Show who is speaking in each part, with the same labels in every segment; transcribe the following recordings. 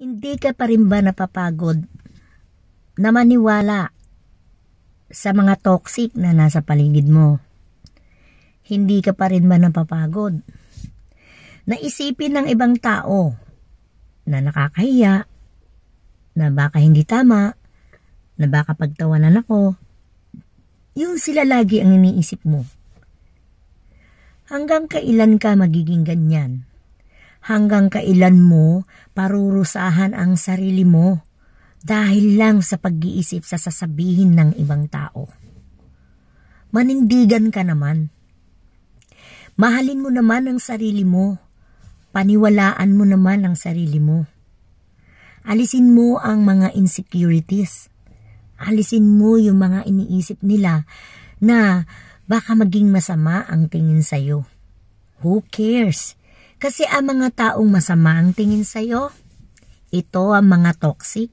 Speaker 1: Hindi ka pa rin ba napapagod na maniwala sa mga toxic na nasa paligid mo? Hindi ka pa rin ba napapagod na isipin ng ibang tao na nakakahiya, na baka hindi tama, na baka pagtawanan ako, yung sila lagi ang iniisip mo. Hanggang kailan ka magiging ganyan? hanggang kailan mo parurusahan ang sarili mo dahil lang sa pag-iisip sa sasabihin ng ibang tao. Manindigan ka naman. Mahalin mo naman ang sarili mo. Paniwalaan mo naman ang sarili mo. Alisin mo ang mga insecurities. Alisin mo yung mga iniisip nila na baka maging masama ang tingin sa'yo. Who cares? Kasi ang mga taong masama ang tingin sa'yo, ito ang mga toxic.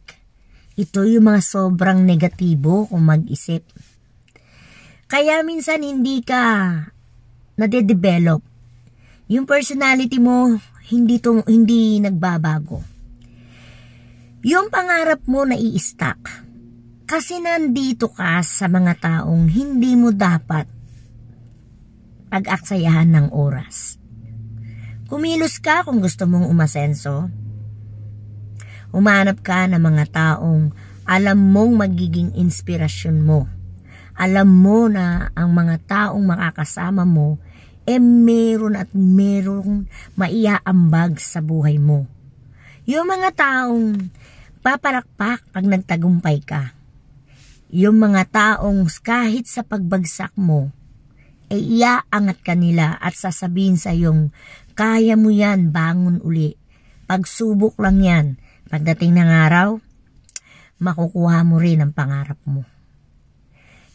Speaker 1: Ito yung mga sobrang negatibo kung mag-isip. Kaya minsan hindi ka nade-develop. Yung personality mo, hindi, tong, hindi nagbabago. Yung pangarap mo na i-stack. Kasi nandito ka sa mga taong hindi mo dapat pag-aksayahan ng oras. Kumilos ka kung gusto mong umasenso. Umanap ka ng mga taong alam mong magiging inspirasyon mo. Alam mo na ang mga taong makakasama mo eh meron at merong maiaambag sa buhay mo. Yung mga taong papalakpak pag nagtagumpay ka. Yung mga taong kahit sa pagbagsak mo, ay eh, iaangat kanila at sasabihin sa iyong kaya mo yan, bangon uli. Pagsubok lang yan. Pagdating ng araw, makukuha mo rin ang pangarap mo.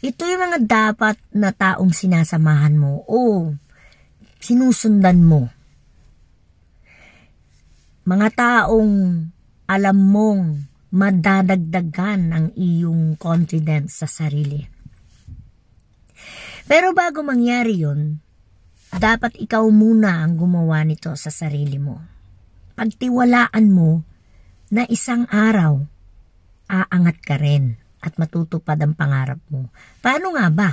Speaker 1: Ito yung mga dapat na taong sinasamahan mo o sinusundan mo. Mga taong alam mong madadagdagan ang iyong confidence sa sarili. Pero bago mangyari yon, dapat ikaw muna ang gumawa nito sa sarili mo. Pagtiwalaan mo na isang araw, aangat ka rin at matutupad ang pangarap mo. Paano nga ba?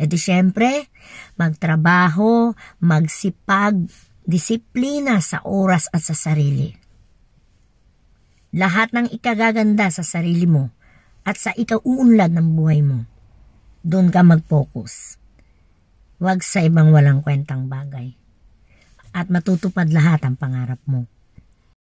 Speaker 1: E di syempre, magtrabaho, magsipag, disiplina sa oras at sa sarili. Lahat ng ikagaganda sa sarili mo at sa ikauunlad ng buhay mo, doon ka mag-focus. Huwag sa ibang walang kwentang bagay. At matutupad lahat ang pangarap mo.